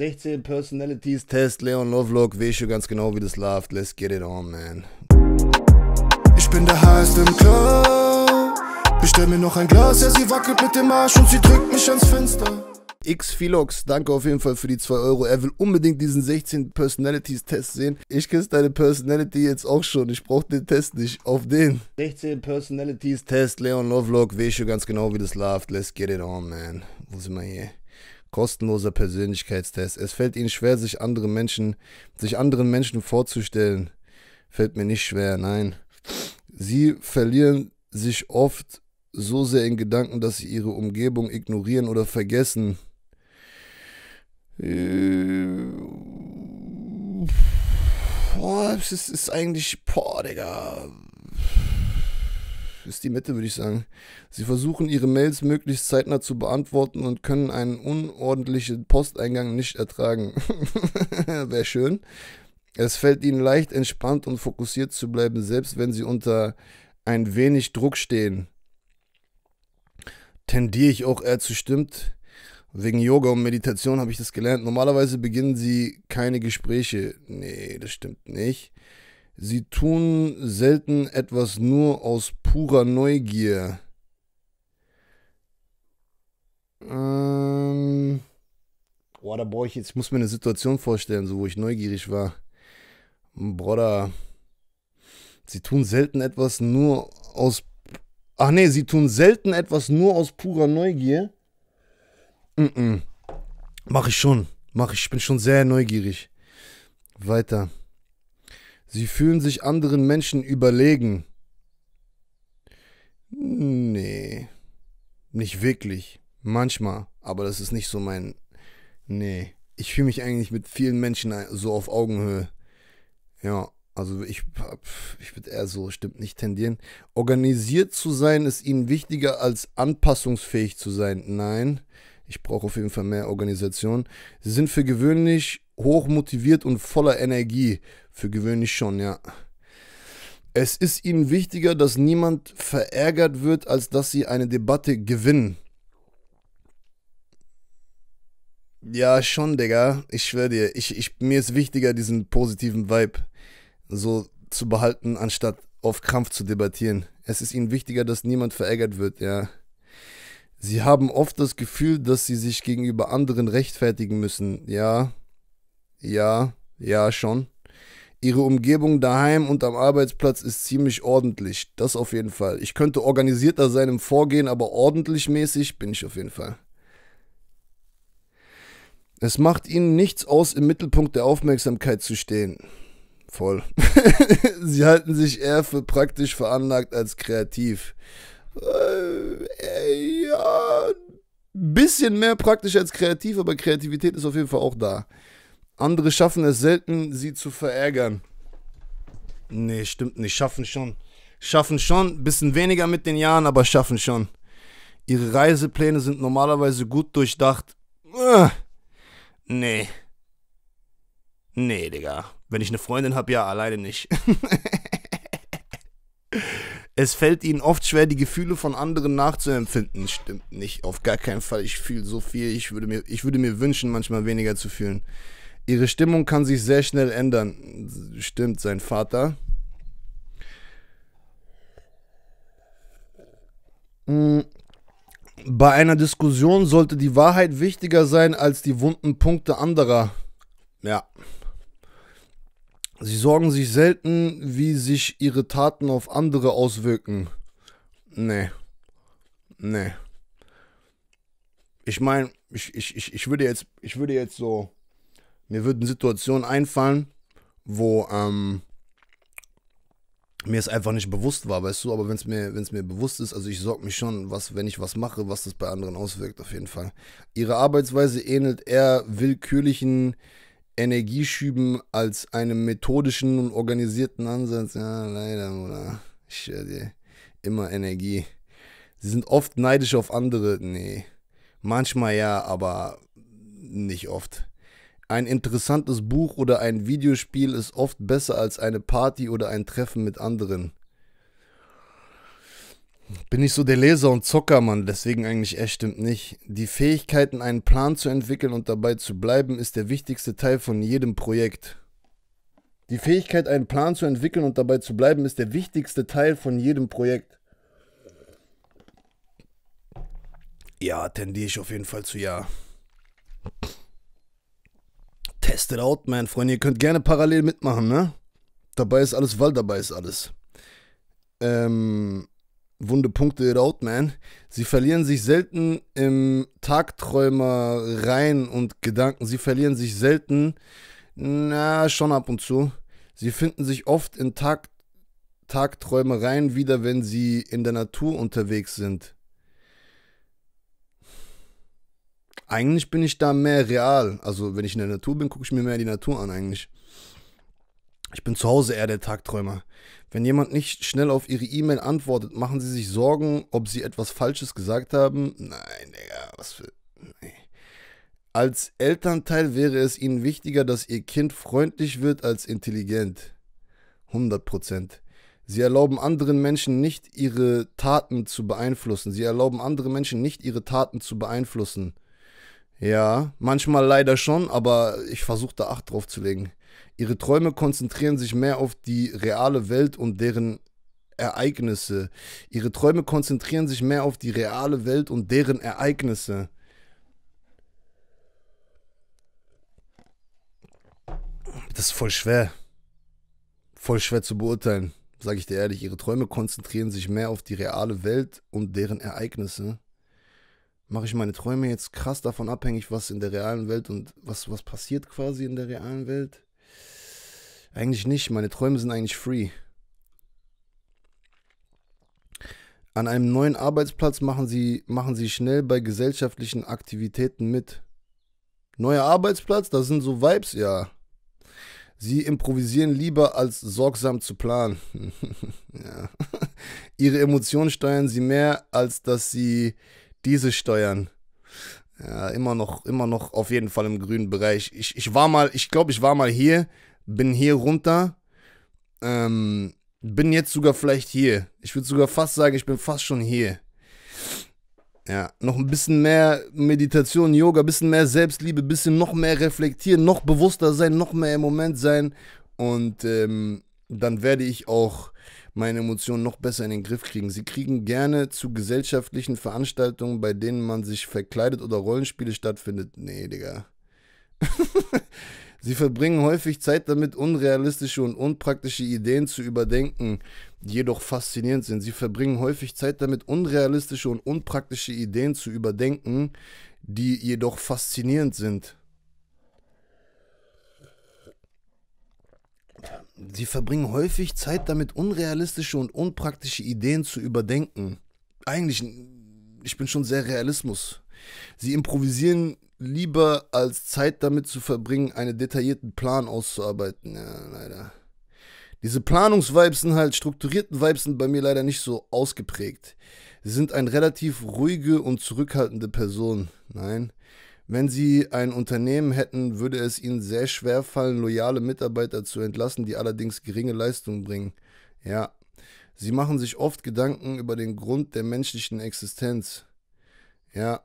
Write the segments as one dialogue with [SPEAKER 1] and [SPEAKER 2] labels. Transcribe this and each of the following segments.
[SPEAKER 1] 16 Personalities Test, Leon Lovelock, weh schon ganz genau, wie das läuft. Let's get it on, man. Ich bin der Highest im Club. Bestell mir noch ein Glas, ja, sie wackelt mit dem Arsch und sie drückt mich ans Fenster. X Philox, danke auf jeden Fall für die 2 Euro. Er will unbedingt diesen 16 Personalities Test sehen. Ich kenne deine Personality jetzt auch schon. Ich brauche den Test nicht. Auf den. 16 Personalities Test, Leon Lovelock, weh schon ganz genau, wie das läuft. Let's get it on, man. Wo sind wir hier? kostenloser Persönlichkeitstest. Es fällt ihnen schwer, sich anderen Menschen, sich anderen Menschen vorzustellen. Fällt mir nicht schwer, nein. Sie verlieren sich oft so sehr in Gedanken, dass sie ihre Umgebung ignorieren oder vergessen. Äh, boah, es ist eigentlich, boah, Digga ist die Mitte, würde ich sagen. Sie versuchen ihre Mails möglichst zeitnah zu beantworten und können einen unordentlichen Posteingang nicht ertragen. Wäre schön. Es fällt ihnen leicht, entspannt und fokussiert zu bleiben, selbst wenn sie unter ein wenig Druck stehen. Tendiere ich auch eher zu stimmt. Wegen Yoga und Meditation habe ich das gelernt. Normalerweise beginnen sie keine Gespräche. Nee, das stimmt nicht. Sie tun selten etwas nur aus purer Neugier. Ähm. Boah, da brauche ich jetzt, ich muss mir eine Situation vorstellen, so wo ich neugierig war. Bruder, sie tun selten etwas nur aus. Ach nee, sie tun selten etwas nur aus purer Neugier. Mm, -mm. Mach ich schon. Mach ich. Ich bin schon sehr neugierig. Weiter. Sie fühlen sich anderen Menschen überlegen. Nee. Nicht wirklich. Manchmal. Aber das ist nicht so mein. Nee. Ich fühle mich eigentlich mit vielen Menschen so auf Augenhöhe. Ja, also ich, ich würde eher so stimmt nicht tendieren. Organisiert zu sein ist ihnen wichtiger als anpassungsfähig zu sein. Nein. Ich brauche auf jeden Fall mehr Organisation. Sie sind für gewöhnlich hoch motiviert und voller Energie. Für gewöhnlich schon, ja. Es ist ihnen wichtiger, dass niemand verärgert wird, als dass sie eine Debatte gewinnen. Ja, schon, Digga. Ich schwöre dir, ich, ich, mir ist wichtiger, diesen positiven Vibe so zu behalten, anstatt auf Krampf zu debattieren. Es ist ihnen wichtiger, dass niemand verärgert wird, ja. Sie haben oft das Gefühl, dass sie sich gegenüber anderen rechtfertigen müssen. Ja, ja, ja, schon. Ihre Umgebung daheim und am Arbeitsplatz ist ziemlich ordentlich. Das auf jeden Fall. Ich könnte organisierter sein im Vorgehen, aber ordentlich mäßig bin ich auf jeden Fall. Es macht ihnen nichts aus, im Mittelpunkt der Aufmerksamkeit zu stehen. Voll. Sie halten sich eher für praktisch veranlagt als kreativ. Äh, ja, bisschen mehr praktisch als kreativ, aber Kreativität ist auf jeden Fall auch da. Andere schaffen es selten, sie zu verärgern. Nee, stimmt nicht. Schaffen schon. Schaffen schon. Bisschen weniger mit den Jahren, aber schaffen schon. Ihre Reisepläne sind normalerweise gut durchdacht. Äh. Nee. Nee, Digga. Wenn ich eine Freundin habe, ja, alleine nicht. es fällt ihnen oft schwer, die Gefühle von anderen nachzuempfinden. Stimmt nicht. Auf gar keinen Fall. Ich fühle so viel. Ich würde, mir, ich würde mir wünschen, manchmal weniger zu fühlen. Ihre Stimmung kann sich sehr schnell ändern. Stimmt, sein Vater. Hm. Bei einer Diskussion sollte die Wahrheit wichtiger sein als die wunden Punkte anderer. Ja. Sie sorgen sich selten, wie sich ihre Taten auf andere auswirken. Nee. Nee. Ich meine, ich, ich, ich, ich würde jetzt, ich würde jetzt so mir würden Situationen einfallen, wo ähm, mir es einfach nicht bewusst war, weißt du, aber wenn es mir, mir bewusst ist, also ich sorge mich schon, was, wenn ich was mache, was das bei anderen auswirkt, auf jeden Fall. Ihre Arbeitsweise ähnelt eher willkürlichen Energieschüben als einem methodischen und organisierten Ansatz. Ja, leider, oder? Ich äh, immer Energie. Sie sind oft neidisch auf andere. Nee. Manchmal ja, aber nicht oft. Ein interessantes Buch oder ein Videospiel ist oft besser als eine Party oder ein Treffen mit anderen. Bin ich so der Leser und Zockermann, deswegen eigentlich echt stimmt nicht. Die Fähigkeiten, einen Plan zu entwickeln und dabei zu bleiben, ist der wichtigste Teil von jedem Projekt. Die Fähigkeit, einen Plan zu entwickeln und dabei zu bleiben, ist der wichtigste Teil von jedem Projekt. Ja, tendiere ich auf jeden Fall zu ja. Test it out, man, Freunde. Ihr könnt gerne parallel mitmachen, ne? Dabei ist alles, weil dabei ist alles. Ähm, Wunde Punkte it out, man. Sie verlieren sich selten im Tagträumereien und Gedanken. Sie verlieren sich selten, na, schon ab und zu. Sie finden sich oft in Tag Tagträumereien wieder, wenn sie in der Natur unterwegs sind. Eigentlich bin ich da mehr real. Also wenn ich in der Natur bin, gucke ich mir mehr die Natur an eigentlich. Ich bin zu Hause eher der Tagträumer. Wenn jemand nicht schnell auf ihre E-Mail antwortet, machen sie sich Sorgen, ob sie etwas Falsches gesagt haben? Nein, Digga, was für... Nee. Als Elternteil wäre es ihnen wichtiger, dass ihr Kind freundlich wird als intelligent. 100 Sie erlauben anderen Menschen nicht ihre Taten zu beeinflussen. Sie erlauben anderen Menschen nicht ihre Taten zu beeinflussen. Ja, manchmal leider schon, aber ich versuche da Acht drauf zu legen. Ihre Träume konzentrieren sich mehr auf die reale Welt und deren Ereignisse. Ihre Träume konzentrieren sich mehr auf die reale Welt und deren Ereignisse. Das ist voll schwer. Voll schwer zu beurteilen, sage ich dir ehrlich. Ihre Träume konzentrieren sich mehr auf die reale Welt und deren Ereignisse mache ich meine Träume jetzt krass davon abhängig, was in der realen Welt und was, was passiert quasi in der realen Welt? Eigentlich nicht. Meine Träume sind eigentlich free. An einem neuen Arbeitsplatz machen sie, machen sie schnell bei gesellschaftlichen Aktivitäten mit. Neuer Arbeitsplatz, das sind so Vibes, ja. Sie improvisieren lieber, als sorgsam zu planen. Ihre Emotionen steuern sie mehr, als dass sie diese Steuern. Ja, immer noch, immer noch auf jeden Fall im grünen Bereich. Ich, ich war mal, ich glaube, ich war mal hier, bin hier runter, ähm, bin jetzt sogar vielleicht hier. Ich würde sogar fast sagen, ich bin fast schon hier. Ja, noch ein bisschen mehr Meditation, Yoga, bisschen mehr Selbstliebe, bisschen noch mehr reflektieren, noch bewusster sein, noch mehr im Moment sein. Und ähm, dann werde ich auch meine Emotionen noch besser in den Griff kriegen. Sie kriegen gerne zu gesellschaftlichen Veranstaltungen, bei denen man sich verkleidet oder Rollenspiele stattfindet. Nee, Digga. Sie verbringen häufig Zeit damit, unrealistische und unpraktische Ideen zu überdenken, die jedoch faszinierend sind. Sie verbringen häufig Zeit damit, unrealistische und unpraktische Ideen zu überdenken, die jedoch faszinierend sind. Sie verbringen häufig Zeit damit, unrealistische und unpraktische Ideen zu überdenken. Eigentlich, ich bin schon sehr Realismus. Sie improvisieren lieber, als Zeit damit zu verbringen, einen detaillierten Plan auszuarbeiten. Ja, leider. Diese Planungsvibes sind halt, strukturierten Vibes sind bei mir leider nicht so ausgeprägt. Sie sind eine relativ ruhige und zurückhaltende Person. Nein. Wenn Sie ein Unternehmen hätten, würde es Ihnen sehr schwer fallen, loyale Mitarbeiter zu entlassen, die allerdings geringe Leistungen bringen. Ja, Sie machen sich oft Gedanken über den Grund der menschlichen Existenz. Ja,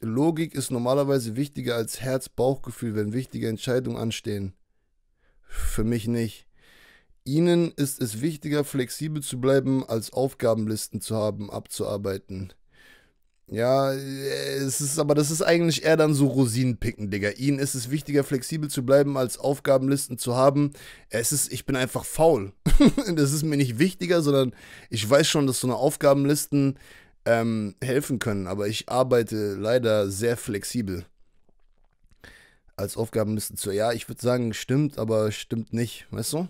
[SPEAKER 1] Logik ist normalerweise wichtiger als Herz-Bauchgefühl, wenn wichtige Entscheidungen anstehen. Für mich nicht. Ihnen ist es wichtiger, flexibel zu bleiben, als Aufgabenlisten zu haben, abzuarbeiten. Ja, äh, es ist, aber das ist eigentlich eher dann so Rosinenpicken, Digga. Ihnen ist es wichtiger, flexibel zu bleiben, als Aufgabenlisten zu haben. Es ist, ich bin einfach faul. das ist mir nicht wichtiger, sondern ich weiß schon, dass so eine Aufgabenlisten ähm, helfen können, aber ich arbeite leider sehr flexibel. Als Aufgabenlisten zu, ja, ich würde sagen, stimmt, aber stimmt nicht, weißt du?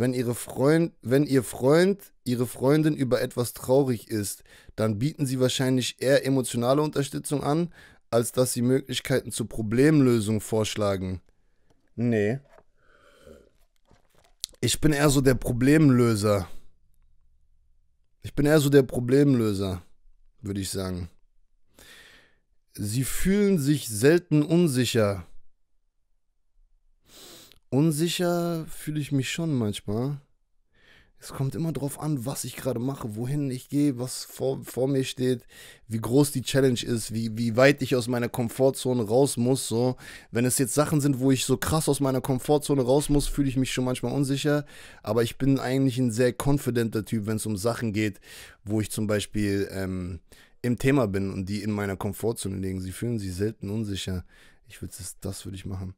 [SPEAKER 1] Wenn, ihre Freund, wenn ihr Freund, ihre Freundin über etwas traurig ist, dann bieten sie wahrscheinlich eher emotionale Unterstützung an, als dass sie Möglichkeiten zur Problemlösung vorschlagen. Nee. Ich bin eher so der Problemlöser. Ich bin eher so der Problemlöser, würde ich sagen. Sie fühlen sich selten unsicher, Unsicher fühle ich mich schon manchmal. Es kommt immer drauf an, was ich gerade mache, wohin ich gehe, was vor, vor mir steht, wie groß die Challenge ist, wie, wie weit ich aus meiner Komfortzone raus muss. So. Wenn es jetzt Sachen sind, wo ich so krass aus meiner Komfortzone raus muss, fühle ich mich schon manchmal unsicher. Aber ich bin eigentlich ein sehr confidenter Typ, wenn es um Sachen geht, wo ich zum Beispiel ähm, im Thema bin und die in meiner Komfortzone liegen. Sie fühlen sich selten unsicher. Ich würde das, das würde ich machen.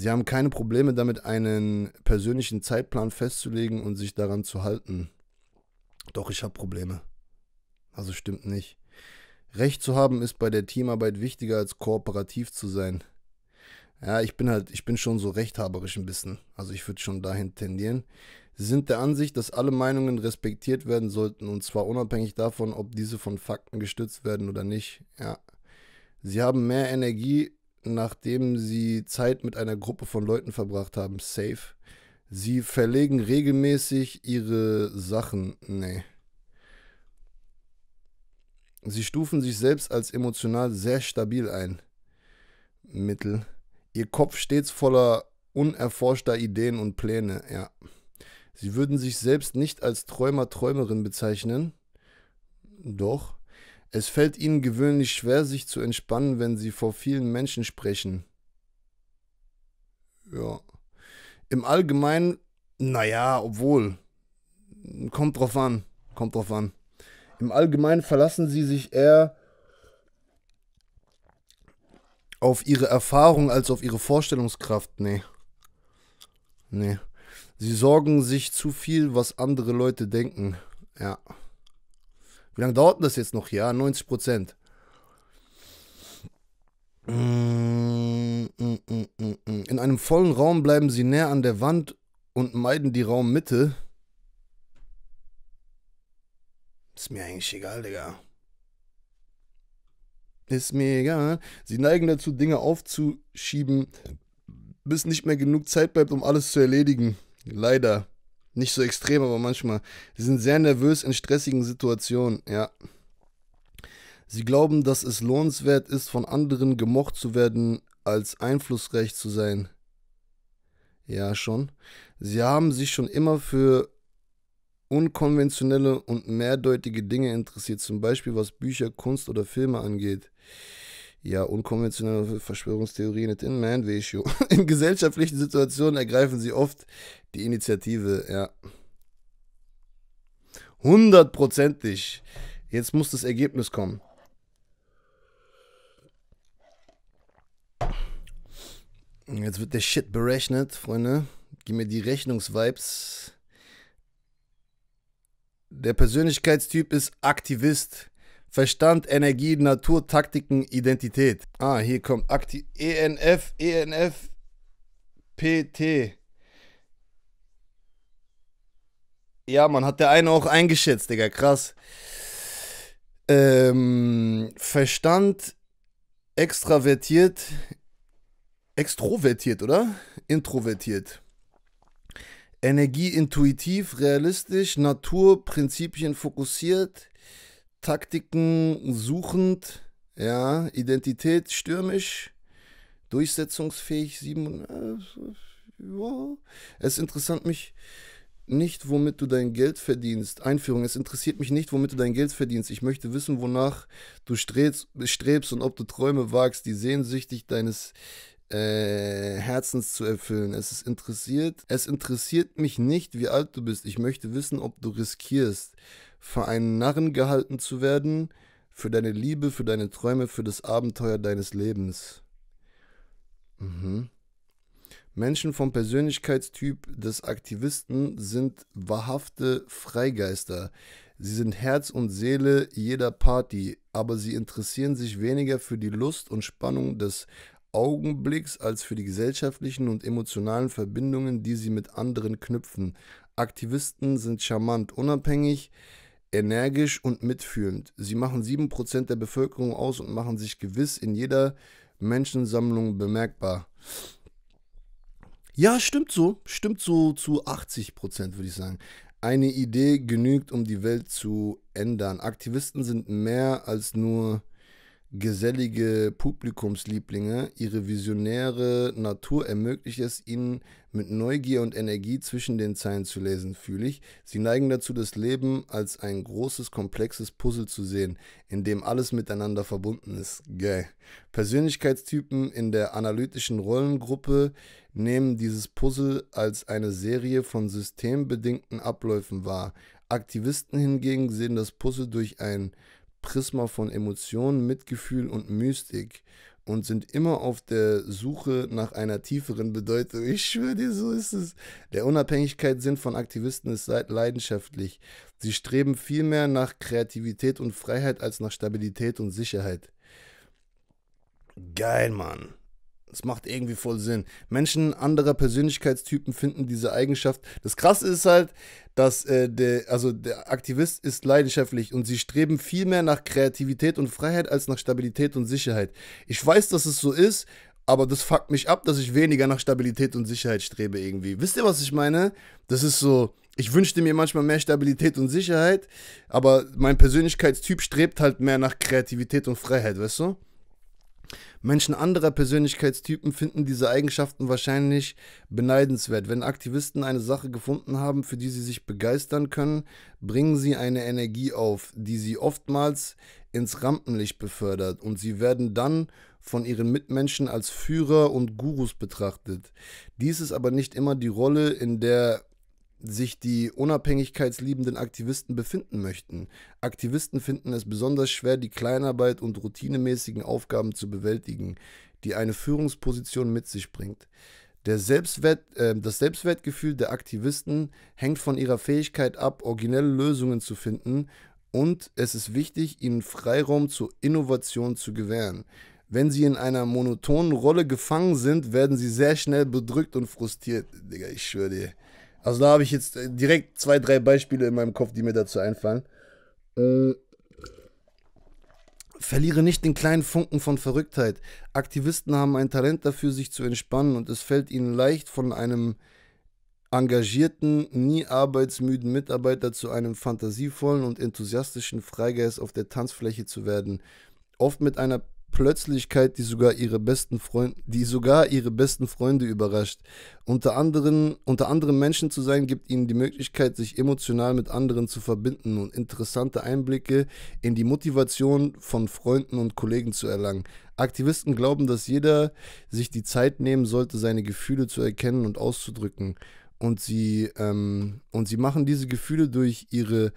[SPEAKER 1] Sie haben keine Probleme damit, einen persönlichen Zeitplan festzulegen und sich daran zu halten. Doch ich habe Probleme. Also stimmt nicht. Recht zu haben ist bei der Teamarbeit wichtiger als kooperativ zu sein. Ja, ich bin halt, ich bin schon so rechthaberisch ein bisschen. Also ich würde schon dahin tendieren. Sie sind der Ansicht, dass alle Meinungen respektiert werden sollten und zwar unabhängig davon, ob diese von Fakten gestützt werden oder nicht. Ja. Sie haben mehr Energie nachdem sie Zeit mit einer Gruppe von Leuten verbracht haben, safe. Sie verlegen regelmäßig ihre Sachen. Nee. Sie stufen sich selbst als emotional sehr stabil ein. Mittel. Ihr Kopf stets voller unerforschter Ideen und Pläne, ja. Sie würden sich selbst nicht als Träumer, Träumerin bezeichnen. Doch. Es fällt ihnen gewöhnlich schwer, sich zu entspannen, wenn sie vor vielen Menschen sprechen. Ja. Im Allgemeinen, naja, obwohl. Kommt drauf an. Kommt drauf an. Im Allgemeinen verlassen sie sich eher auf ihre Erfahrung als auf ihre Vorstellungskraft. Nee. Nee. Sie sorgen sich zu viel, was andere Leute denken. Ja. Wie lange dauert das jetzt noch? Ja, 90 Prozent. Mm, mm, mm, In einem vollen Raum bleiben sie näher an der Wand und meiden die Raummitte. Ist mir eigentlich egal, Digga. Ist mir egal. Sie neigen dazu, Dinge aufzuschieben, bis nicht mehr genug Zeit bleibt, um alles zu erledigen. Leider. Nicht so extrem, aber manchmal. Sie sind sehr nervös in stressigen Situationen, ja. Sie glauben, dass es lohnenswert ist, von anderen gemocht zu werden, als einflussreich zu sein. Ja, schon. Sie haben sich schon immer für unkonventionelle und mehrdeutige Dinge interessiert, zum Beispiel was Bücher, Kunst oder Filme angeht ja, unkonventionelle Verschwörungstheorien in man ratio. In gesellschaftlichen Situationen ergreifen sie oft die Initiative, ja. Hundertprozentig. Jetzt muss das Ergebnis kommen. Jetzt wird der Shit berechnet, Freunde. Gib mir die Rechnungsvibes. Der Persönlichkeitstyp ist Aktivist. Verstand, Energie, Natur, Taktiken, Identität. Ah, hier kommt Aktiv ENF, ENF, PT. Ja, man hat der eine auch eingeschätzt, Digga, krass. Ähm, Verstand, extravertiert, extrovertiert, oder? Introvertiert. Energie intuitiv, realistisch, Natur, Prinzipien fokussiert, Taktiken suchend, ja, Identität stürmisch, durchsetzungsfähig, sieben. Äh, Es interessiert mich nicht, womit du dein Geld verdienst. Einführung, es interessiert mich nicht, womit du dein Geld verdienst. Ich möchte wissen, wonach du strebst, strebst und ob du Träume wagst, die sehnsüchtig deines äh, Herzens zu erfüllen. Es ist interessiert, es interessiert mich nicht, wie alt du bist. Ich möchte wissen, ob du riskierst für einen Narren gehalten zu werden, für deine Liebe, für deine Träume, für das Abenteuer deines Lebens. Mhm. Menschen vom Persönlichkeitstyp des Aktivisten sind wahrhafte Freigeister. Sie sind Herz und Seele jeder Party, aber sie interessieren sich weniger für die Lust und Spannung des Augenblicks als für die gesellschaftlichen und emotionalen Verbindungen, die sie mit anderen knüpfen. Aktivisten sind charmant, unabhängig, energisch und mitfühlend. Sie machen 7% der Bevölkerung aus und machen sich gewiss in jeder Menschensammlung bemerkbar. Ja, stimmt so. Stimmt so zu 80%, würde ich sagen. Eine Idee genügt, um die Welt zu ändern. Aktivisten sind mehr als nur gesellige Publikumslieblinge, ihre visionäre Natur ermöglicht es ihnen, mit Neugier und Energie zwischen den Zeilen zu lesen, fühle ich. Sie neigen dazu, das Leben als ein großes, komplexes Puzzle zu sehen, in dem alles miteinander verbunden ist. Geil. Persönlichkeitstypen in der analytischen Rollengruppe nehmen dieses Puzzle als eine Serie von systembedingten Abläufen wahr. Aktivisten hingegen sehen das Puzzle durch ein Prisma von Emotionen, Mitgefühl und Mystik und sind immer auf der Suche nach einer tieferen Bedeutung. Ich schwöre dir, so ist es. Der Unabhängigkeitssinn von Aktivisten ist leidenschaftlich. Sie streben viel mehr nach Kreativität und Freiheit als nach Stabilität und Sicherheit. Geil, Mann. Es macht irgendwie voll Sinn. Menschen anderer Persönlichkeitstypen finden diese Eigenschaft. Das Krasse ist halt, dass äh, der, also der Aktivist ist leidenschaftlich und sie streben viel mehr nach Kreativität und Freiheit als nach Stabilität und Sicherheit. Ich weiß, dass es so ist, aber das fuckt mich ab, dass ich weniger nach Stabilität und Sicherheit strebe irgendwie. Wisst ihr, was ich meine? Das ist so, ich wünschte mir manchmal mehr Stabilität und Sicherheit, aber mein Persönlichkeitstyp strebt halt mehr nach Kreativität und Freiheit, weißt du? Menschen anderer Persönlichkeitstypen finden diese Eigenschaften wahrscheinlich beneidenswert. Wenn Aktivisten eine Sache gefunden haben, für die sie sich begeistern können, bringen sie eine Energie auf, die sie oftmals ins Rampenlicht befördert und sie werden dann von ihren Mitmenschen als Führer und Gurus betrachtet. Dies ist aber nicht immer die Rolle, in der sich die unabhängigkeitsliebenden Aktivisten befinden möchten. Aktivisten finden es besonders schwer, die Kleinarbeit und routinemäßigen Aufgaben zu bewältigen, die eine Führungsposition mit sich bringt. Selbstwert, äh, das Selbstwertgefühl der Aktivisten hängt von ihrer Fähigkeit ab, originelle Lösungen zu finden und es ist wichtig, ihnen Freiraum zur Innovation zu gewähren. Wenn sie in einer monotonen Rolle gefangen sind, werden sie sehr schnell bedrückt und frustriert. Digga, ich schwöre dir. Also da habe ich jetzt äh, direkt zwei, drei Beispiele in meinem Kopf, die mir dazu einfallen. Äh, Verliere nicht den kleinen Funken von Verrücktheit. Aktivisten haben ein Talent dafür, sich zu entspannen und es fällt ihnen leicht, von einem engagierten, nie arbeitsmüden Mitarbeiter zu einem fantasievollen und enthusiastischen Freigeist auf der Tanzfläche zu werden. Oft mit einer Plötzlichkeit, die sogar ihre besten Freunde, die sogar ihre besten Freunde überrascht. Unter anderen, unter anderen Menschen zu sein, gibt ihnen die Möglichkeit, sich emotional mit anderen zu verbinden und interessante Einblicke in die Motivation von Freunden und Kollegen zu erlangen. Aktivisten glauben, dass jeder sich die Zeit nehmen sollte, seine Gefühle zu erkennen und auszudrücken und sie ähm, und sie machen diese Gefühle durch ihre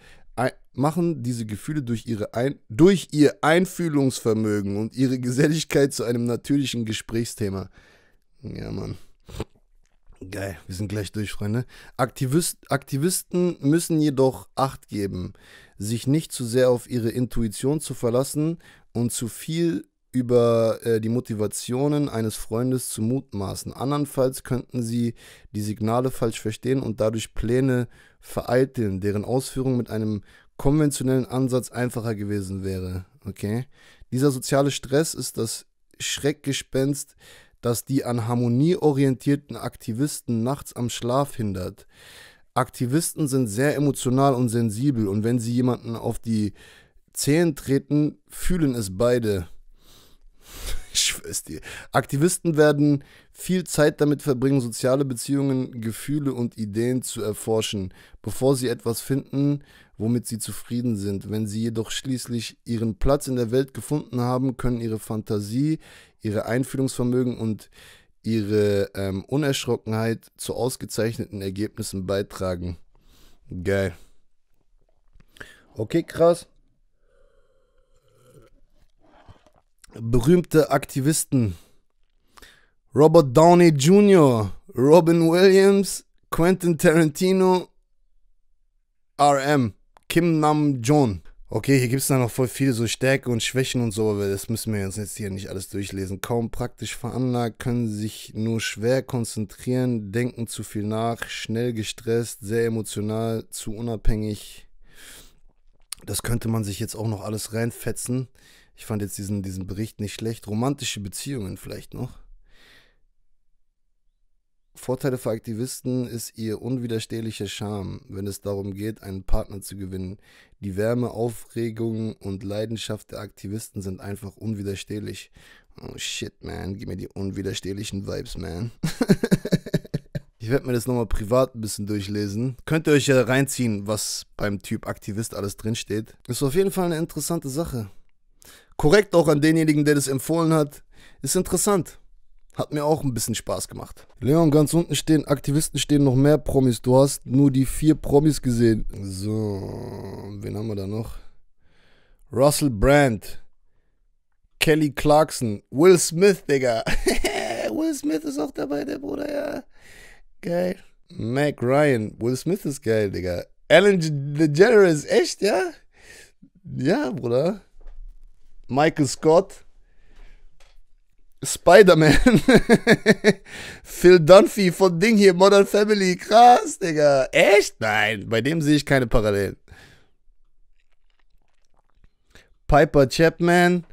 [SPEAKER 1] machen diese Gefühle durch, ihre Ein durch ihr Einfühlungsvermögen und ihre Geselligkeit zu einem natürlichen Gesprächsthema. Ja, Mann. Geil, wir sind gleich durch, Freunde. Aktivist, Aktivisten müssen jedoch Acht geben, sich nicht zu sehr auf ihre Intuition zu verlassen und zu viel über äh, die Motivationen eines Freundes zu mutmaßen. Andernfalls könnten sie die Signale falsch verstehen und dadurch Pläne vereiteln, deren Ausführung mit einem konventionellen Ansatz einfacher gewesen wäre. Okay? Dieser soziale Stress ist das Schreckgespenst, das die an Harmonie orientierten Aktivisten nachts am Schlaf hindert. Aktivisten sind sehr emotional und sensibel und wenn sie jemanden auf die Zehen treten, fühlen es beide. Aktivisten werden viel Zeit damit verbringen, soziale Beziehungen, Gefühle und Ideen zu erforschen, bevor sie etwas finden, womit sie zufrieden sind. Wenn sie jedoch schließlich ihren Platz in der Welt gefunden haben, können ihre Fantasie, ihre Einfühlungsvermögen und ihre ähm, Unerschrockenheit zu ausgezeichneten Ergebnissen beitragen. Geil. Okay, krass. berühmte Aktivisten. Robert Downey Jr., Robin Williams, Quentin Tarantino, RM, Kim Nam-Jon. Okay, hier gibt es dann noch voll viele so Stärke und Schwächen und so, aber das müssen wir uns jetzt hier nicht alles durchlesen. Kaum praktisch veranlagt, können sich nur schwer konzentrieren, denken zu viel nach, schnell gestresst, sehr emotional, zu unabhängig. Das könnte man sich jetzt auch noch alles reinfetzen. Ich fand jetzt diesen, diesen Bericht nicht schlecht. Romantische Beziehungen vielleicht noch. Vorteile für Aktivisten ist ihr unwiderstehlicher Charme, wenn es darum geht, einen Partner zu gewinnen. Die Wärme, Aufregung und Leidenschaft der Aktivisten sind einfach unwiderstehlich. Oh shit, man, gib mir die unwiderstehlichen Vibes, man. ich werde mir das nochmal privat ein bisschen durchlesen. Könnt ihr euch ja reinziehen, was beim Typ Aktivist alles drinsteht. Ist auf jeden Fall eine interessante Sache. Korrekt auch an denjenigen, der das empfohlen hat. Ist interessant. Hat mir auch ein bisschen Spaß gemacht. Leon, ganz unten stehen, Aktivisten stehen noch mehr Promis. Du hast nur die vier Promis gesehen. So, wen haben wir da noch? Russell Brand, Kelly Clarkson, Will Smith, Digga. Will Smith ist auch dabei, der Bruder, ja. Geil. Mac Ryan, Will Smith ist geil, Digga. Alan DeGeneres, echt, ja? Ja, Bruder. Michael Scott, Spider-Man, Phil Dunphy von Ding hier, Modern Family, krass, Digga. Echt? Nein, bei dem sehe ich keine Parallelen. Piper Chapman,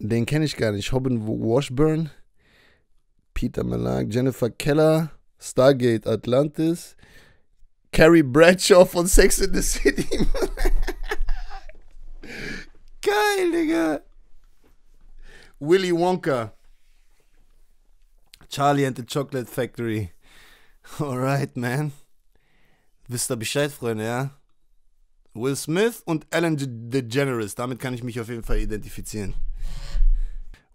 [SPEAKER 1] den kenne ich gar nicht. Robin Washburn, Peter Malak, Jennifer Keller, Stargate Atlantis, Carrie Bradshaw von Sex in the City. geil, Digga. Willy Wonka. Charlie and the Chocolate Factory. Alright, man. Wisst ihr Bescheid, Freunde, ja? Will Smith und Alan DeGeneres. Damit kann ich mich auf jeden Fall identifizieren.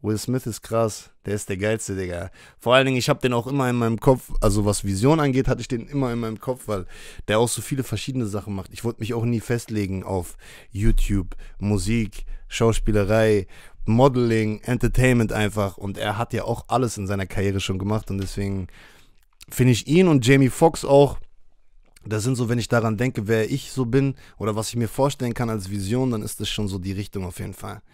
[SPEAKER 1] Will Smith ist krass, der ist der geilste, Digga. Vor allen Dingen, ich habe den auch immer in meinem Kopf, also was Vision angeht, hatte ich den immer in meinem Kopf, weil der auch so viele verschiedene Sachen macht. Ich wollte mich auch nie festlegen auf YouTube, Musik, Schauspielerei, Modeling, Entertainment einfach. Und er hat ja auch alles in seiner Karriere schon gemacht und deswegen finde ich ihn und Jamie Foxx auch das sind so, wenn ich daran denke, wer ich so bin oder was ich mir vorstellen kann als Vision, dann ist das schon so die Richtung auf jeden Fall.